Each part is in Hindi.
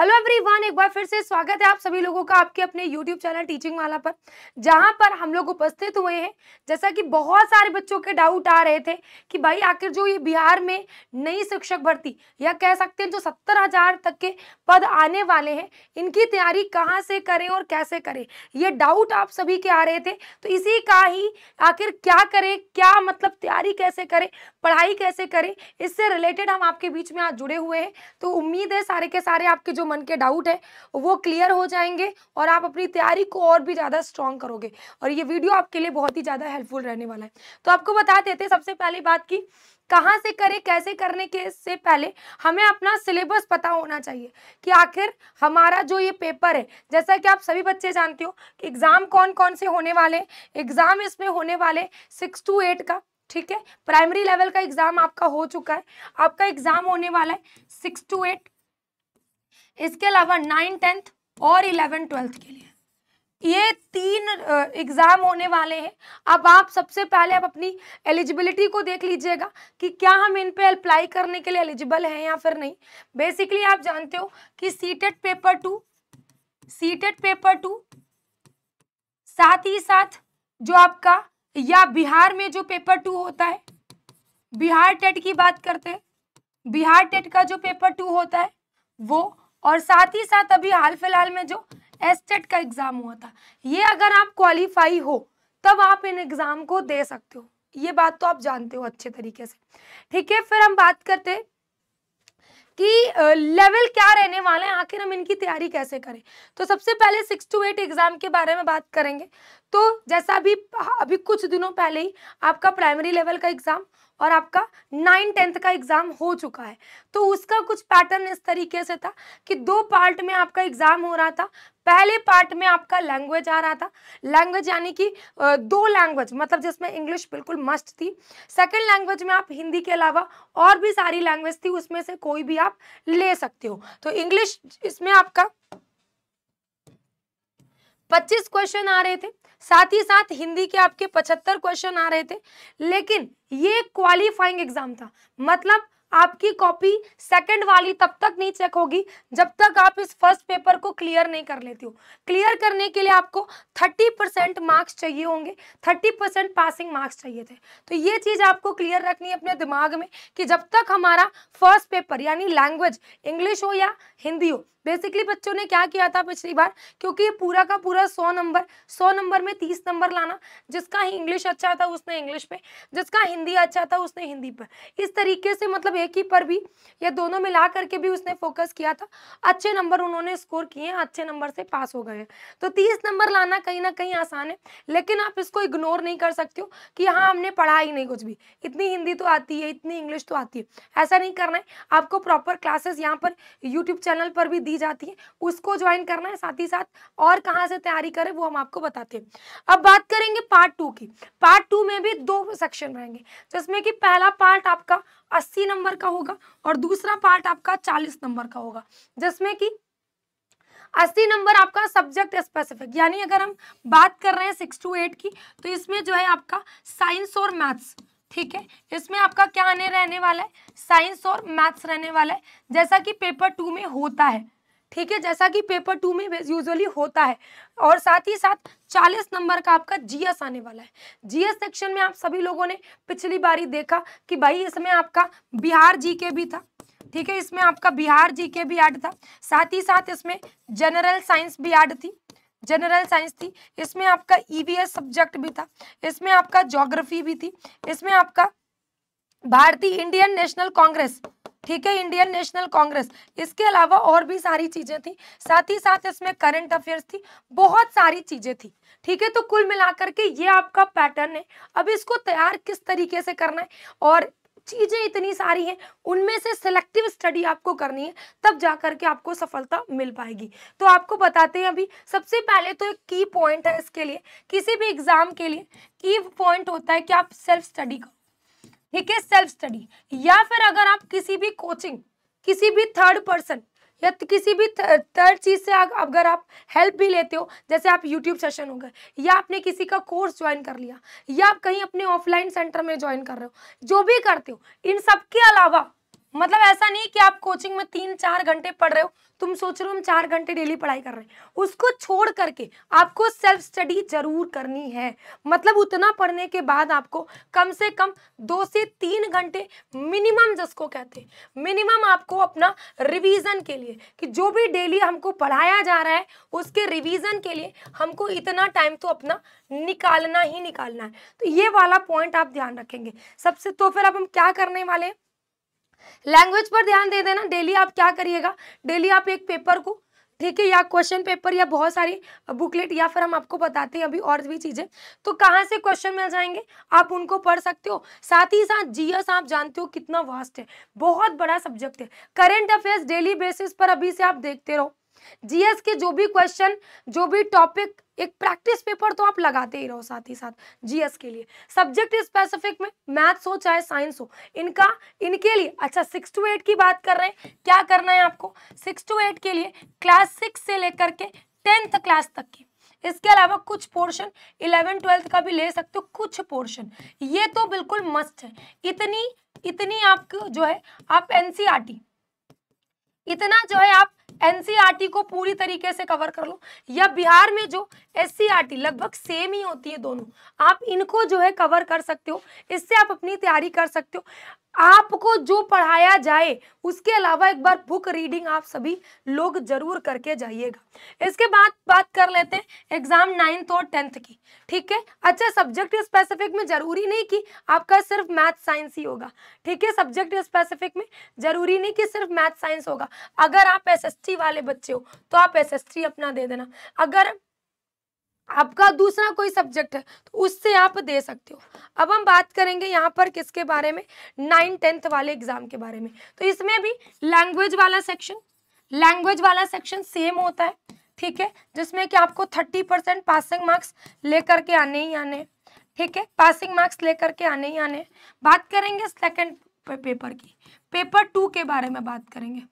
हेलो एवरीवन एक बार फिर से स्वागत है आप सभी लोगों का आपके अपने यूट्यूब चैनल टीचिंग वाला पर जहां पर हम लोग उपस्थित हुए हैं जैसा कि बहुत सारे बच्चों के डाउट आ रहे थे कि भाई आखिर जो ये बिहार में नई शिक्षक भर्ती या कह सकते हैं जो सत्तर हजार तक के पद आने वाले हैं इनकी तैयारी कहाँ से करें और कैसे करें ये डाउट आप सभी के आ रहे थे तो इसी का ही आखिर क्या करें क्या मतलब तैयारी कैसे करें पढ़ाई कैसे करें इससे रिलेटेड हम आपके बीच में आज जुड़े हुए हैं तो उम्मीद है सारे के सारे आपके जो मन के डाउट है वो क्लियर हो जाएंगे और आप अपनी तैयारी को और भी ज़्यादा स्ट्रॉन्ग करोगे और ये वीडियो आपके लिए बहुत ही ज़्यादा हेल्पफुल रहने वाला है तो आपको बता देते सबसे पहली बात की कहाँ से करें कैसे करने के से पहले हमें अपना सिलेबस पता होना चाहिए कि आखिर हमारा जो ये पेपर है जैसा कि आप सभी बच्चे जानते हो कि एग्ज़ाम कौन कौन से होने वाले एग्ज़ाम इसमें होने वाले सिक्स टू एट का ठीक है प्राइमरी लेवल का एग्ज़ाम आपका हो चुका है आपका एग्ज़ाम होने वाला है सिक्स टू एट इसके अलावा नाइन टेंथ और इलेवन ट्वेल्थ के लिए ये तीन एग्ज़ाम होने वाले हैं अब आप सबसे पहले आप अपनी एलिजिबिलिटी को देख लीजिएगा कि क्या हम इन पे अप्लाई करने के लिए एलिजिबल हैं या फिर नहीं बेसिकली आप जानते हो कि CTET paper two CTET paper two साथ ही साथ जो आपका या बिहार में जो पेपर टू होता है बिहार टेट की बात करते हैं बिहार टेट का जो पेपर टू होता है वो और साथ ही साथ अभी हाल फिलहाल में जो एस्टेट e का एग्ज़ाम हुआ था ये अगर आप क्वालिफाई हो तब आप इन एग्ज़ाम को दे सकते हो ये बात तो आप जानते हो अच्छे तरीके से ठीक है फिर हम बात करते कि लेवल क्या रहने वाला है आखिर हम इनकी तैयारी कैसे करें तो सबसे पहले सिक्स टू एट एग्ज़ाम के बारे में बात करेंगे तो जैसा अभी अभी कुछ दिनों पहले ही आपका प्राइमरी लेवल का एग्ज़ाम और आपका नाइन टेंथ का एग्ज़ाम हो चुका है तो उसका कुछ पैटर्न इस तरीके से था कि दो पार्ट में आपका एग्ज़ाम हो रहा था पहले पार्ट में आपका लैंग्वेज आ रहा था लैंग्वेज यानी कि दो लैंग्वेज मतलब जिसमें इंग्लिश बिल्कुल मस्ट थी सेकंड लैंग्वेज में आप हिंदी के अलावा और भी सारी लैंग्वेज थी उसमें से कोई भी आप ले सकते हो तो इंग्लिश इसमें आपका पच्चीस क्वेश्चन आ रहे थे साथ ही साथ हिंदी के आपके पचहत्तर क्वेश्चन आ रहे थे लेकिन ये क्वालिफाइंग एग्जाम था मतलब आपकी कॉपी सेकंड वाली तब तक नहीं चेक होगी जब तक आप इस फर्स्ट पेपर को क्लियर नहीं कर लेती हो क्लियर करने के लिए आपको 30 परसेंट मार्क्स चाहिए होंगे 30 परसेंट पासिंग मार्क्स चाहिए थे तो ये चीज़ आपको क्लियर रखनी है अपने दिमाग में कि जब तक हमारा फर्स्ट पेपर यानी लैंग्वेज इंग्लिश हो या हिंदी हो बेसिकली बच्चों ने क्या किया था पिछली बार क्योंकि ये पूरा का पूरा सौ नंबर सौ नंबर में तीस नंबर लाना जिसका इंग्लिश अच्छा था उसने इंग्लिश पे जिसका हिंदी अच्छा था उसने हिंदी पर इस तरीके से मतलब एक ही पर भी या दोनों मिला करके भी उसने फोकस किया था अच्छे नंबर उन्होंने स्कोर किए अच्छे नंबर से पास हो गए तो तीस नंबर लाना कहीं ना कहीं आसान है लेकिन आप इसको इग्नोर नहीं कर सकते हो कि हाँ हमने पढ़ा ही नहीं कुछ भी इतनी हिंदी तो आती है इतनी इंग्लिश तो आती है ऐसा नहीं करना है आपको प्रॉपर क्लासेस यहाँ पर यूट्यूब चैनल पर भी दी जाती है उसको ज्वाइन करना है साथ ही साथ और कहाँ से तैयारी करें वो हम आपको बताते हैं अब बात करेंगे पार्ट टू की पार्ट टू में भी दो सेक्शन रहेंगे जिसमें कि पहला पार्ट आपका अस्सी नंबर का होगा और दूसरा पार्ट आपका चालीस नंबर का होगा जिसमें कि अस्सी नंबर आपका सब्जेक्ट स्पेसिफिक यानी अगर हम बात कर रहे हैं सिक्स टू एट की तो इसमें जो है आपका साइंस और मैथ्स ठीक है इसमें आपका क्या आने रहने वाला है साइंस और मैथ्स रहने वाला है जैसा कि पेपर टू में होता है ठीक है जैसा कि पेपर टू में यूजुअली होता है और साथ ही साथ 40 नंबर का आपका जीएस आने वाला है जीएस सेक्शन में आप सभी लोगों ने पिछली बारी देखा कि भाई इसमें आपका बिहार जी के भी था ठीक है इसमें आपका बिहार जी के भी ऐड था साथ ही साथ इसमें जनरल साइंस भी ऐड थी जनरल साइंस थी इसमें आपका ईवीएस e सब्जेक्ट भी था इसमें आपका जोग्राफी भी थी इसमें आपका भारतीय इंडियन नेशनल कांग्रेस ठीक है इंडियन नेशनल कांग्रेस इसके अलावा और भी सारी चीज़ें थी साथ ही साथ इसमें करंट अफेयर्स थी बहुत सारी चीज़ें थी ठीक है तो कुल मिलाकर के ये आपका पैटर्न है अब इसको तैयार किस तरीके से करना है और चीज़ें इतनी सारी हैं उनमें से सिलेक्टिव स्टडी आपको करनी है तब जा कर के आपको सफलता मिल पाएगी तो आपको बताते हैं अभी सबसे पहले तो एक की पॉइंट है इसके लिए किसी भी एग्ज़ाम के लिए की पॉइंट होता है कि आप सेल्फ स्टडी करो ठीक है सेल्फ स्टडी या फिर अगर आप किसी भी कोचिंग किसी भी थर्ड पर्सन या किसी भी थर्ड चीज़ से अगर आप हेल्प भी लेते हो जैसे आप यूट्यूब सेशन हो गए या आपने किसी का कोर्स ज्वाइन कर लिया या आप कहीं अपने ऑफलाइन सेंटर में ज्वाइन कर रहे हो जो भी करते हो इन सब के अलावा मतलब ऐसा नहीं कि आप कोचिंग में तीन चार घंटे पढ़ रहे हो तुम सोच रहे हो हम चार घंटे डेली पढ़ाई कर रहे हैं उसको छोड़ करके आपको सेल्फ स्टडी जरूर करनी है मतलब उतना पढ़ने के बाद आपको कम से कम दो से तीन घंटे मिनिमम जिसको कहते हैं मिनिमम आपको अपना रिवीजन के लिए कि जो भी डेली हमको पढ़ाया जा रहा है उसके रिविजन के लिए हमको इतना टाइम तो अपना निकालना ही निकालना है तो ये वाला पॉइंट आप ध्यान रखेंगे सबसे तो फिर अब हम क्या करने वाले हैं लैंग्वेज पर ध्यान दे देना डेली आप क्या करिएगा डेली आप एक पेपर को ठीक है या क्वेश्चन पेपर या बहुत सारी बुकलेट या फिर हम आपको बताते हैं अभी और भी चीज़ें तो कहाँ से क्वेश्चन मिल जाएंगे आप उनको पढ़ सकते हो साथ ही साथ जीएस आप जानते हो कितना वास्ट है बहुत बड़ा सब्जेक्ट है करेंट अफेयर्स डेली बेसिस पर अभी से आप देखते रहो जीएस के जो भी क्वेश्चन जो भी टॉपिक एक प्रैक्टिस पेपर तो आप लगाते ही रहो साथ ही साथ जीएस के लिए सब्जेक्ट स्पेसिफिक में मैथ्स हो चाहे साइंस हो इनका इनके लिए अच्छा सिक्स टू एट की बात कर रहे हैं क्या करना है आपको सिक्स टू एट के लिए क्लास सिक्स से लेकर के टेंथ क्लास तक की इसके अलावा कुछ पोर्शन इलेवन ट्वेल्थ का भी ले सकते हो कुछ पोर्शन ये तो बिल्कुल मस्ट है इतनी इतनी आपको जो है आप एनसीआरटी इतना जो है आप एनसीईआरटी e को पूरी तरीके से कवर कर लो या बिहार में जो टी e लगभग सेम ही होती है दोनों आप इनको जो है कवर कर सकते हो इससे आप अपनी तैयारी कर सकते हो आपको जो पढ़ाया जाए उसके अलावा एक बार बुक रीडिंग आप सभी लोग जरूर करके जाइएगा इसके बाद बात कर लेते हैं एग्जाम नाइन्थ और टेंथ की ठीक है अच्छा सब्जेक्ट स्पेसिफिक में जरूरी नहीं कि आपका सिर्फ मैथ साइंस ही होगा ठीक है सब्जेक्ट स्पेसिफिक में जरूरी नहीं कि सिर्फ मैथ साइंस होगा अगर आप एस वाले बच्चे हो तो आप एस अपना दे देना अगर आपका दूसरा कोई सब्जेक्ट है तो उससे आप दे सकते हो अब हम बात करेंगे यहाँ पर किसके बारे में नाइन टेंथ वाले एग्जाम के बारे में तो इसमें भी लैंग्वेज वाला सेक्शन लैंग्वेज वाला सेक्शन सेम होता है ठीक है जिसमें कि आपको थर्टी परसेंट पासिंग मार्क्स लेकर के आने ही आने ठीक है पासिंग मार्क्स लेकर के आने ही आने बात करेंगे सेकेंड पेपर की पेपर टू के बारे में बात करेंगे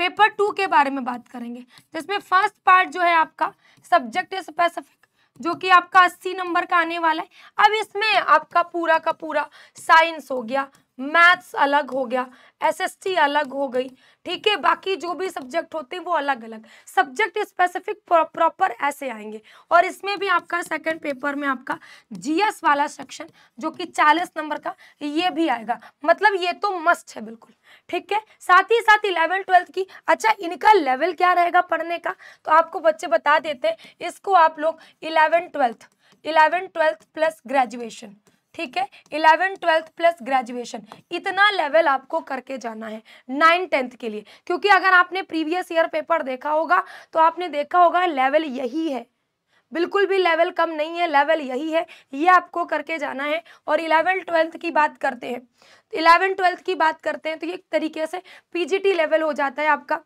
पेपर टू के बारे में बात करेंगे जिसमें फर्स्ट पार्ट जो है आपका सब्जेक्ट स्पेसिफिक जो कि आपका अस्सी नंबर का आने वाला है अब इसमें आपका पूरा का पूरा साइंस हो गया मैथ्स अलग हो गया एसएसटी अलग हो गई ठीक है बाकी जो भी सब्जेक्ट होते हैं वो अलग अलग सब्जेक्ट स्पेसिफिक प्रॉपर ऐसे आएंगे और इसमें भी आपका सेकंड पेपर में आपका जीएस वाला सेक्शन जो कि 40 नंबर का ये भी आएगा मतलब ये तो मस्ट है बिल्कुल ठीक है साथ ही साथ इलेवन ट्वेल्थ की अच्छा इनका लेवल क्या रहेगा पढ़ने का तो आपको बच्चे बता देते हैं इसको आप लोग eleven twelfth eleven twelfth plus graduation ठीक है इलेवन ट्वेल्थ प्लस ग्रेजुएशन इतना लेवल आपको करके जाना है नाइन टेंथ के लिए क्योंकि अगर आपने प्रीवियस ईयर पेपर देखा होगा तो आपने देखा होगा लेवल यही है बिल्कुल भी लेवल कम नहीं है लेवल यही है ये आपको करके जाना है और इलेवन ट्वेल्थ की बात करते हैं इलेवन ट्वेल्थ की बात करते हैं तो ये एक तरीके से पीजीटी लेवल हो जाता है आपका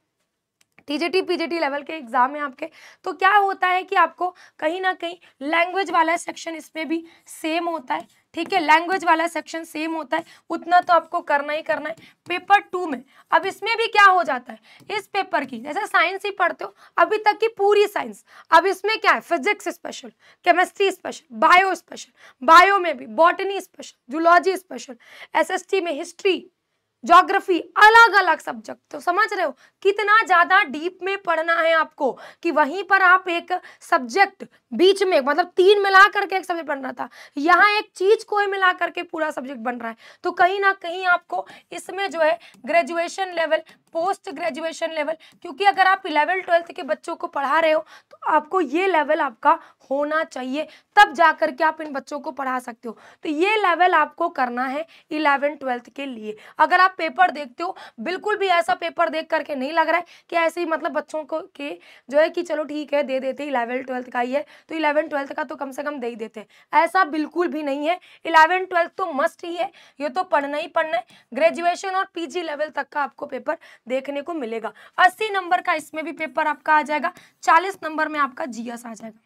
टीजेटी पीजेटी लेवल के एग्ज़ाम हैं आपके तो क्या होता है कि आपको कहीं ना कहीं लैंग्वेज वाला सेक्शन इसमें भी सेम होता है ठीक है लैंग्वेज वाला सेक्शन सेम होता है उतना तो आपको करना ही करना है पेपर टू में अब इसमें भी क्या हो जाता है इस पेपर की जैसे साइंस ही पढ़ते हो अभी तक की पूरी साइंस अब इसमें क्या है physics special chemistry special bio special bio में भी botany special zoology special SST में हिस्ट्री ज्योग्राफी अलग अलग सब्जेक्ट तो समझ रहे हो कितना ज़्यादा डीप में पढ़ना है आपको कि वहीं पर आप एक सब्जेक्ट बीच में मतलब तीन मिला करके एक सब्जेक्ट बन रहा था यहाँ एक चीज़ को मिला करके पूरा सब्जेक्ट बन रहा है तो कहीं ना कहीं आपको इसमें जो है graduation level post graduation level क्योंकि अगर आप इलेवन ट्वेल्थ के बच्चों को पढ़ा रहे हो तो आपको ये लेवल आपका होना चाहिए तब जा कर के आप इन बच्चों को पढ़ा सकते हो तो ये लेवल आपको करना है इलेवन ट्वेल्थ के लिए अगर आप पेपर देखते हो बिल्कुल भी ऐसा पेपर देख करके नहीं लग रहा है कि ऐसे ही मतलब बच्चों को के जो है कि चलो ठीक है दे देते इलेवन ट्वेल्थ का ही है तो इलेवन ट्वेल्थ का तो कम से कम दे ही देते ऐसा बिल्कुल भी नहीं है इलेवन ट्वेल्थ तो मस्ट ही है ये तो पढ़ना ही पढ़ना है ग्रेजुएशन और पी लेवल तक का आपको पेपर देखने को मिलेगा अस्सी नंबर का इसमें भी पेपर आपका आ जाएगा चालीस नंबर में आपका जीएस आ जाएगा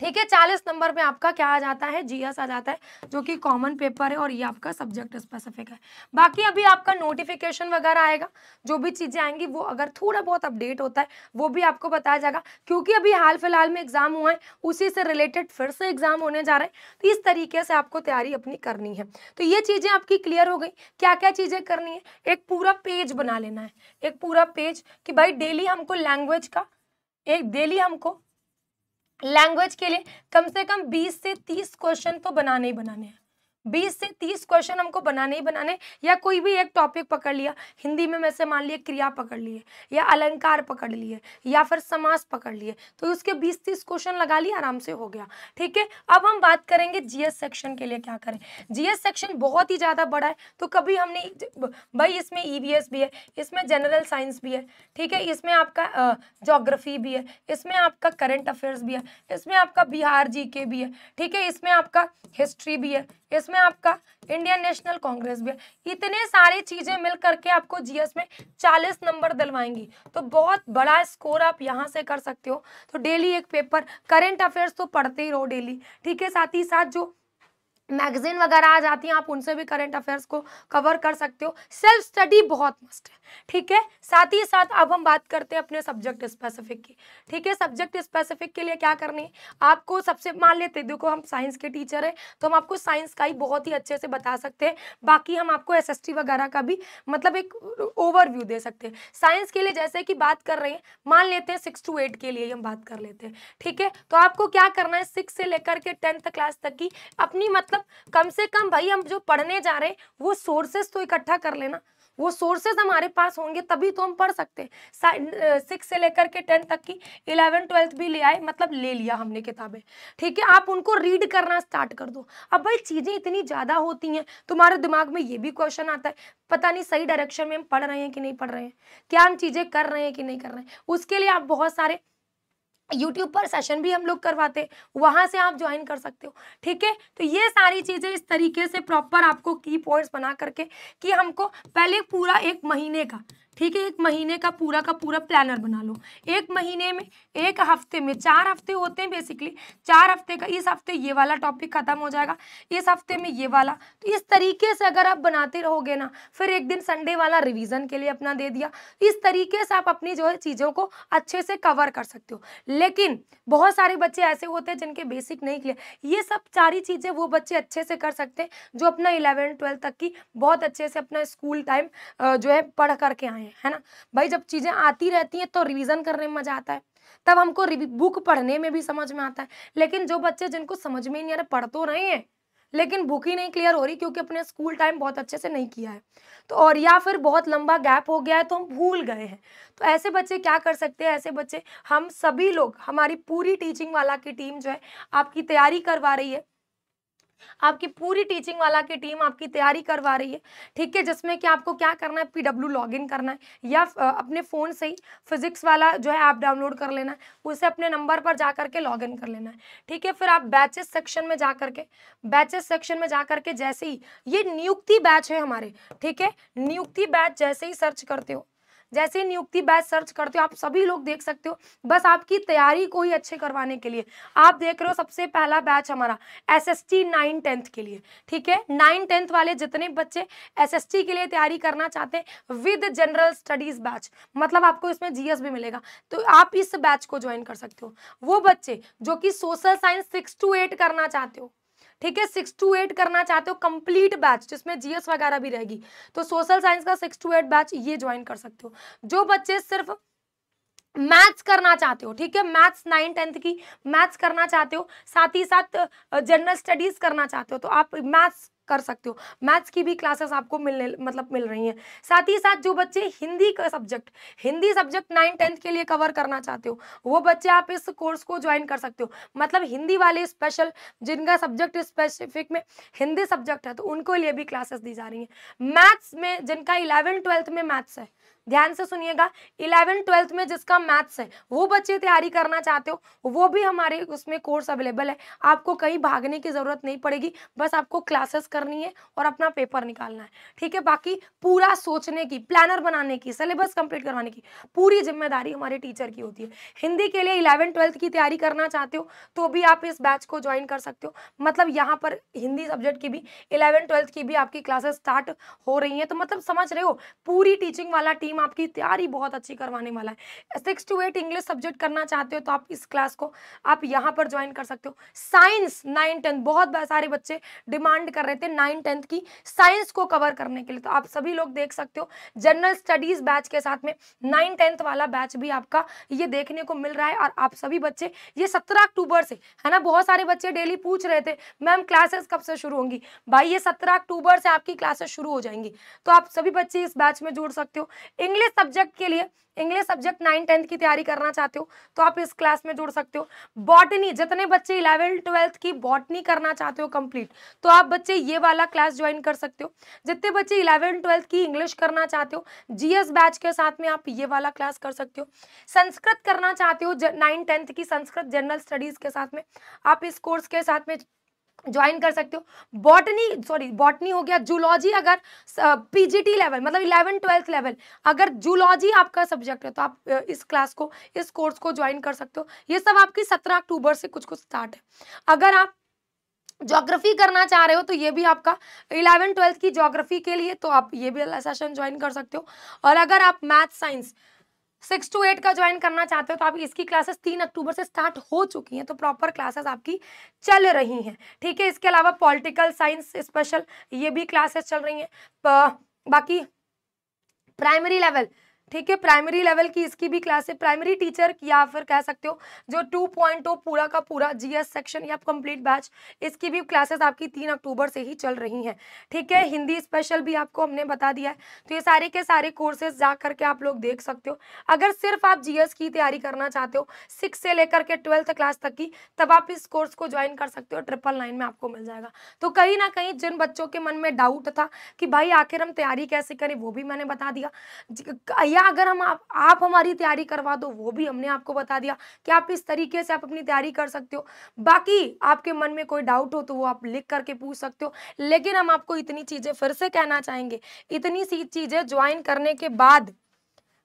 ठीक है चालीस नंबर में आपका क्या आ जाता है जीएस आ जाता है जो कि कॉमन पेपर है और ये आपका सब्जेक्ट स्पेसिफिक है बाकी अभी आपका नोटिफिकेशन वगैरह आएगा जो भी चीज़ें आएंगी वो अगर थोड़ा बहुत अपडेट होता है वो भी आपको बताया जाएगा क्योंकि अभी हाल फिलहाल में एग्जाम हुआ है उसी से रिलेटेड फिर से एग्जाम होने जा रहे हैं तो इस तरीके से आपको तैयारी अपनी करनी है तो ये चीज़ें आपकी क्लियर हो गई क्या क्या चीज़ें करनी है एक पूरा पेज बना लेना है एक पूरा पेज कि भाई डेली हमको लैंग्वेज का एक डेली हमको लैंग्वेज के लिए कम से कम 20 से 30 क्वेश्चन तो बनाने ही बनाने हैं बीस से तीस क्वेश्चन हमको बनाने ही बनाने या कोई भी एक टॉपिक पकड़ लिया हिंदी में वैसे मान लिए क्रिया पकड़ लिए या अलंकार पकड़ लिए या फिर समास पकड़ लिए तो उसके बीस तीस क्वेश्चन लगा लिए आराम से हो गया ठीक है अब हम बात करेंगे जीएस सेक्शन के लिए क्या करें जीएस सेक्शन बहुत ही ज़्यादा बड़ा है तो कभी हमने भाई इसमें ई e भी है इसमें जनरल साइंस भी है ठीक है इसमें आपका जोग्राफी भी है इसमें आपका करंट अफेयर्स भी है इसमें आपका बिहार जी भी है ठीक है इसमें आपका हिस्ट्री भी है इसमें उसमें आपका इंडियन नेशनल कांग्रेस भी है इतने सारी चीज़ें मिल करके आपको जीएस में 40 नंबर दिलवाएंगी तो बहुत बड़ा स्कोर आप यहाँ से कर सकते हो तो डेली एक पेपर करेंट अफेयर्स तो पढ़ते ही रहो डेली ठीक है साथ ही साथ जो मैगजीन वगैरह आ जाती हैं आप उनसे भी करंट अफेयर्स को कवर कर सकते हो सेल्फ स्टडी बहुत मस्ट है ठीक है साथ ही साथ अब हम बात करते हैं अपने सब्जेक्ट स्पेसिफिक की ठीक है सब्जेक्ट स्पेसिफिक के लिए क्या करनी है आपको सबसे मान लेते देखो हम साइंस के टीचर हैं तो हम आपको साइंस का ही बहुत ही अच्छे से बता सकते हैं बाकी हम आपको एस वगैरह का भी मतलब एक ओवरव्यू दे सकते हैं साइंस के लिए जैसे कि बात कर रहे हैं मान लेते हैं सिक्स टू एट के लिए हम बात कर लेते हैं ठीक है तो आपको क्या करना है सिक्स से लेकर के टेंथ क्लास तक की अपनी मतलब मतलब कम से कम भाई हम जो पढ़ने जा रहे हैं वो सोर्सेस तो इकट्ठा कर लेना वो सोर्सेज हमारे पास होंगे तभी तो हम पढ़ सकते हैं सिक्स से लेकर के टेंथ तक की इलेवन ट्वेल्थ भी ले आए मतलब ले लिया हमने किताबें ठीक है आप उनको रीड करना स्टार्ट कर दो अब भाई चीज़ें इतनी ज़्यादा होती हैं तुम्हारे दिमाग में ये भी क्वेश्चन आता है पता नहीं सही डायरेक्शन में हम पढ़ रहे हैं कि नहीं पढ़ रहे हैं क्या हम चीज़ें कर रहे हैं कि नहीं कर रहे हैं उसके लिए आप बहुत सारे यूट्यूब पर सेशन भी हम लोग करवाते वहाँ से आप ज्वाइन कर सकते हो ठीक है तो ये सारी चीज़ें इस तरीके से प्रॉपर आपको की पॉइंट्स बना करके कि हमको पहले पूरा एक महीने का ठीक है एक महीने का पूरा का पूरा प्लानर बना लो एक महीने में एक हफ्ते में चार हफ्ते होते हैं बेसिकली चार हफ्ते का इस हफ्ते ये वाला टॉपिक खत्म हो जाएगा इस हफ्ते में ये वाला तो इस तरीके से अगर आप बनाते रहोगे ना फिर एक दिन संडे वाला रिविज़न के लिए अपना दे दिया इस तरीके से आप अपनी जो है चीज़ों को अच्छे से कवर कर सकते हो लेकिन बहुत सारे बच्चे ऐसे होते हैं जिनके बेसिक नहीं क्लियर ये सब सारी चीज़ें वो बच्चे अच्छे से कर सकते हैं जो अपना इलेवन ट्वेल्थ तक की बहुत अच्छे से अपना स्कूल टाइम जो है पढ़ करके आए हैं है ना भाई जब चीज़ें आती रहती हैं तो रिविज़न करने में मज़ा आता है तब हमको बुक पढ़ने में भी समझ में आता है लेकिन जो बच्चे जिनको समझ में नहीं आ रहे पढ़ तो रहे हैं लेकिन बुक ही नहीं क्लियर हो रही क्योंकि अपने स्कूल टाइम बहुत अच्छे से नहीं किया है तो और या फिर बहुत लंबा गैप हो गया है तो हम भूल गए हैं तो ऐसे बच्चे क्या कर सकते हैं ऐसे बच्चे हम सभी लोग हमारी पूरी टीचिंग वाला की टीम जो है आपकी तैयारी करवा रही है आपकी पूरी टीचिंग वाला की टीम आपकी तैयारी करवा रही है ठीक है जिसमें कि आपको क्या करना है पीडब्ल्यू लॉगिन लॉग इन करना है या अपने फ़ोन से ही फिजिक्स वाला जो है ऐप डाउनलोड कर लेना है उसे अपने नंबर पर जा करके लॉग इन कर लेना है ठीक है फिर आप बैचेस सेक्शन में जा करके बैचेस सेक्शन में जा करके जैसे ही ये नियुक्ति बैच है हमारे ठीक है नियुक्ति बैच जैसे ही सर्च करते हो जैसे ही नियुक्ति बैच सर्च करते हो आप सभी लोग देख सकते हो बस आपकी तैयारी को ही अच्छे करवाने के लिए आप देख रहे हो सबसे पहला बैच हमारा S S T nine tenth के लिए ठीक है नाइन टेंथ वाले जितने बच्चे एस एस टी के लिए तैयारी करना चाहते हैं विद जनरल स्टडीज बैच मतलब आपको इसमें जीएस भी मिलेगा तो आप इस बैच को ज्वाइन कर सकते हो वो बच्चे जो कि social science six to eight करना चाहते हो ठीक है सिक्स टू एट करना चाहते हो कंप्लीट बैच जिसमें जीएस वगैरह भी रहेगी तो सोशल साइंस का सिक्स टू एट बैच ये ज्वाइन कर सकते हो जो बच्चे सिर्फ मैथ्स करना चाहते हो ठीक है मैथ्स नाइन टेंथ की मैथ्स करना चाहते हो साथ ही साथ जनरल स्टडीज करना चाहते हो तो आप मैथ्स कर सकते हो मैथ्स की भी क्लासेस आपको मिलने मतलब मिल रही हैं साथ ही साथ जो बच्चे हिंदी का subject Hindi subject nine tenth के लिए कवर करना चाहते हो वो बच्चे आप इस कोर्स को ज्वाइन कर सकते हो मतलब हिंदी वाले स्पेशल जिनका सब्जेक्ट स्पेसिफिक में हिंदी सब्जेक्ट है तो उनको लिए भी क्लासेस दी जा रही हैं मैथ्स में जिनका इलेवन ट्वेल्थ में मैथ्स है ध्यान से सुनिएगा इलेवन ट्वेल्थ में जिसका मैथ्स है वो बच्चे तैयारी करना चाहते हो वो भी हमारे उसमें कोर्स अवेलेबल है आपको कहीं भागने की ज़रूरत नहीं पड़ेगी बस आपको क्लासेस करनी है और अपना पेपर निकालना है ठीक है बाकी पूरा सोचने की प्लानर बनाने की सिलेबस कंप्लीट करवाने की पूरी जिम्मेदारी हमारे टीचर की होती है हिंदी के लिए इलेवन ट्वेल्थ की तैयारी करना चाहते हो तो भी आप इस बैच को ज्वाइन कर सकते हो मतलब यहाँ पर हिंदी सब्जेक्ट की भी इलेवन ट्वेल्थ की भी आपकी क्लासेस स्टार्ट हो रही है तो मतलब समझ रहे हो पूरी टीचिंग वाला टीम आपकी तैयारी बहुत अच्छी करवाने वाला है six to eight English subject करना चाहते हो तो आप इस क्लास को आप यहाँ पर ज्वाइन कर सकते हो साइंस नाइन टेंथ बहुत सारे बच्चे डिमांड कर रहे थे नाइन टेंथ की साइंस को कवर करने के लिए तो आप सभी लोग देख सकते हो जनरल स्टडीज बैच के साथ में नाइन टेंथ वाला बैच भी आपका ये देखने को मिल रहा है और आप सभी बच्चे ये सत्रह अक्टूबर से है ना बहुत सारे बच्चे डेली पूछ रहे थे मैम क्लासेस कब से शुरू होंगी भाई ये सत्रह अक्टूबर से आपकी क्लासेस शुरू हो जाएंगी तो आप सभी बच्चे इस बैच में जुड़ सकते हो इंग्लिश सब्जेक्ट के लिए इंग्लिश सब्जेक्ट नाइन टेंथ की तैयारी करना चाहते हो तो आप इस क्लास में जुड़ सकते हो बॉटनी जितने बच्चे इलेवन ट्वेल्थ की बॉटनी करना चाहते हो कंप्लीट तो आप बच्चे ये वाला क्लास ज्वाइन कर सकते हो जितने बच्चे इलेवन ट्वेल्थ की इंग्लिश करना चाहते हो जीएस बैच के साथ में आप ये वाला क्लास कर सकते हो संस्कृत करना चाहते हो नाइन टेंथ की संस्कृत जनरल स्टडीज़ के साथ में आप इस कोर्स के साथ में ज्वाइन कर सकते हो बॉटनी सॉरी बॉटनी हो गया जूलॉजी अगर पीजीटी लेवल मतलब इलेवन ट्वेल्थ लेवल अगर जूलॉजी आपका सब्जेक्ट है तो आप इस क्लास को इस कोर्स को ज्वाइन कर सकते हो ये सब आपकी सत्रह अक्टूबर से कुछ कुछ स्टार्ट है अगर आप ज्योग्राफी करना चाह रहे हो तो ये भी आपका इलेवन ट्वेल्थ की ज्योग्राफी के लिए तो आप ये भी सेशन ज्वाइन कर सकते हो और अगर आप math science six to eight का ज्वाइन करना चाहते हो तो आपकी इसकी क्लासेस तीन अक्टूबर से स्टार्ट हो चुकी हैं तो प्रॉपर क्लासेस आपकी चल रही हैं ठीक है इसके अलावा पॉलिटिकल साइंस स्पेशल ये भी क्लासेस चल रही हैं बाकी प्राइमरी लेवल ठीक है प्राइमरी लेवल की इसकी भी क्लास है प्राइमरी टीचर या फिर कह सकते हो जो टू पॉइंट हो पूरा का पूरा जीएस सेक्शन या कंप्लीट बैच इसकी भी क्लासेस आपकी तीन अक्टूबर से ही चल रही हैं ठीक है हिंदी स्पेशल भी आपको हमने बता दिया है तो ये सारे के सारे कोर्सेज जा करके आप लोग देख सकते हो अगर सिर्फ आप जीएस की तैयारी करना चाहते हो सिक्स से लेकर के ट्वेल्थ क्लास तक की तब आप इस कोर्स को ज्वाइन कर सकते हो ट्रिपल नाइन में आपको मिल जाएगा तो कहीं ना कहीं जिन बच्चों के मन में डाउट था कि भाई आखिर हम तैयारी कैसे करें वो भी मैंने बता दिया या अगर हम आप आप हमारी तैयारी करवा दो वो भी हमने आपको बता दिया कि आप इस तरीके से आप अपनी तैयारी कर सकते हो बाकी आपके मन में कोई डाउट हो तो वो आप लिख करके पूछ सकते हो लेकिन हम आपको इतनी चीज़ें फिर से कहना चाहेंगे इतनी सी चीज़ें ज्वाइन करने के बाद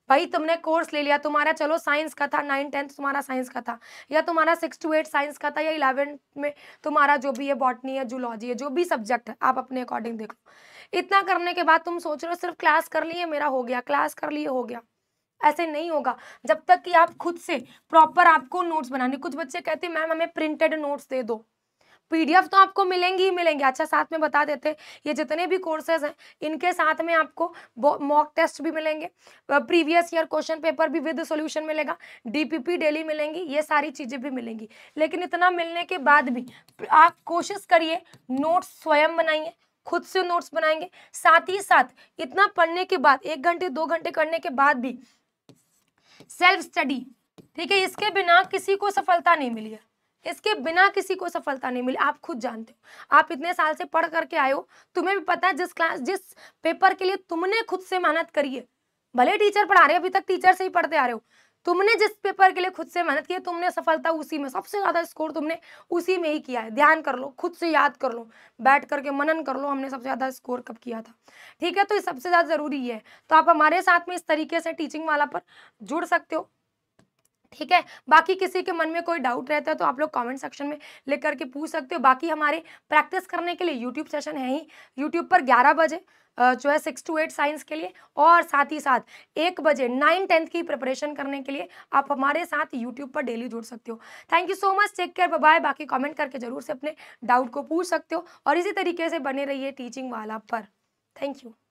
भाई तुमने कोर्स ले लिया तुम्हारा चलो साइंस का था नाइन टेंथ तुम्हारा साइंस का था या तुम्हारा सिक्स टू एट साइंस का था या इलेवन में तुम्हारा जो भी है बॉटनी है जूलॉजी है जो भी सब्जेक्ट है आप अपने अकॉर्डिंग देख लो इतना करने के बाद तुम सोच रहे हो सिर्फ क्लास कर लिए मेरा हो गया क्लास कर लिए हो गया ऐसे नहीं होगा जब तक कि आप खुद से प्रॉपर आपको नोट्स बनाने कुछ बच्चे कहते हैं मैम हमें प्रिंटेड नोट्स दे दो पीडीएफ तो आपको मिलेंगी ही मिलेंगे अच्छा साथ में बता देते ये जितने भी कोर्सेज हैं इनके साथ में आपको मॉक टेस्ट भी मिलेंगे प्रीवियस ईयर क्वेश्चन पेपर भी विद सॉल्यूशन मिलेगा डीपीपी डेली मिलेंगी ये सारी चीज़ें भी मिलेंगी लेकिन इतना मिलने के बाद भी आप कोशिश करिए नोट्स स्वयं बनाइए खुद से नोट्स बनाएंगे साथ ही साथ इतना पढ़ने के बाद एक घंटे दो घंटे करने के बाद भी सेल्फ स्टडी ठीक है इसके बिना किसी को सफलता नहीं मिली है इसके बिना किसी को सफलता नहीं मिली आप खुद जानते हो आप इतने साल से पढ़ करके आए हो तुम्हें भी पता है जिस क्लास जिस पेपर के लिए तुमने खुद से मेहनत करी है भले टीचर पढ़ा रहे अभी तक टीचर से ही पढ़ते आ रहे हो तुमने जिस पेपर के लिए खुद से मेहनत की है तुमने सफलता उसी में सबसे ज़्यादा स्कोर तुमने उसी में ही किया है ध्यान कर लो खुद से याद कर लो बैठ करके मनन कर लो हमने सबसे ज़्यादा स्कोर कब किया था ठीक है तो ये सबसे ज़्यादा ज़रूरी है तो आप हमारे साथ में इस तरीके से टीचिंग वाला पर जुड़ सकते हो ठीक है बाकी किसी के मन में कोई डाउट रहता है तो आप लोग कमेंट सेक्शन में लिख करके पूछ सकते हो बाकी हमारे प्रैक्टिस करने के लिए यूट्यूब सेशन है ही यूट्यूब पर ग्यारह बजे जो है सिक्स टू एट साइंस के लिए और साथ ही साथ एक बजे नाइन टेंथ की प्रिपरेशन करने के लिए आप हमारे साथ यूट्यूब पर डेली जुड़ सकते हो thank you so much take care bye बाकी कॉमेंट करके ज़रूर से अपने डाउट को पूछ सकते हो और इसी तरीके से बने रही टीचिंग वाला पर थैंक यू